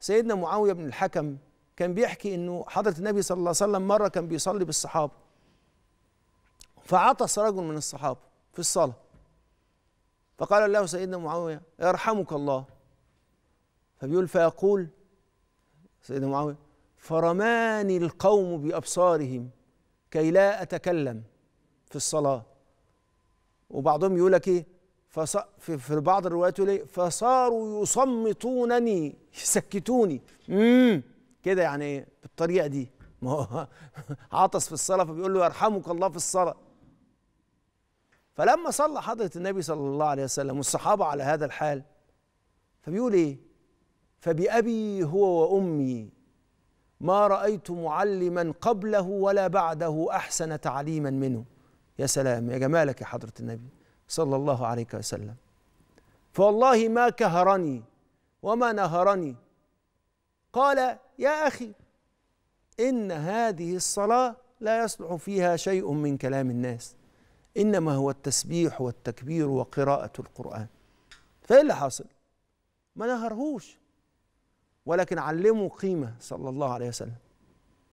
سيدنا معاويه بن الحكم كان بيحكي انه حضره النبي صلى الله عليه وسلم مره كان بيصلي بالصحابه فعطس رجل من الصحابه في الصلاه فقال له سيدنا معاويه يرحمك الله فبيقول فيقول سيدنا معاويه فرماني القوم بابصارهم كي لا اتكلم في الصلاه وبعضهم يقول لك ايه فص... في, في بعض الروايات يقول ايه فصاروا يصمتونني يسكتوني امم كده يعني ايه بالطريقه دي ما هو عطس في الصلاه فبيقول له يرحمك الله في الصلاه فلما صلى حضره النبي صلى الله عليه وسلم والصحابه على هذا الحال فبيقول ايه فبأبي هو وأمي ما رأيت معلما قبله ولا بعده أحسن تعليما منه يا سلام يا جمالك يا حضرة النبي صلى الله عليه وسلم فوالله ما كهرني وما نهرني قال يا أخي إن هذه الصلاة لا يصلح فيها شيء من كلام الناس إنما هو التسبيح والتكبير وقراءة القرآن فإيه اللي حاصل؟ ما نهرهوش ولكن علموا قيمة صلى الله عليه وسلم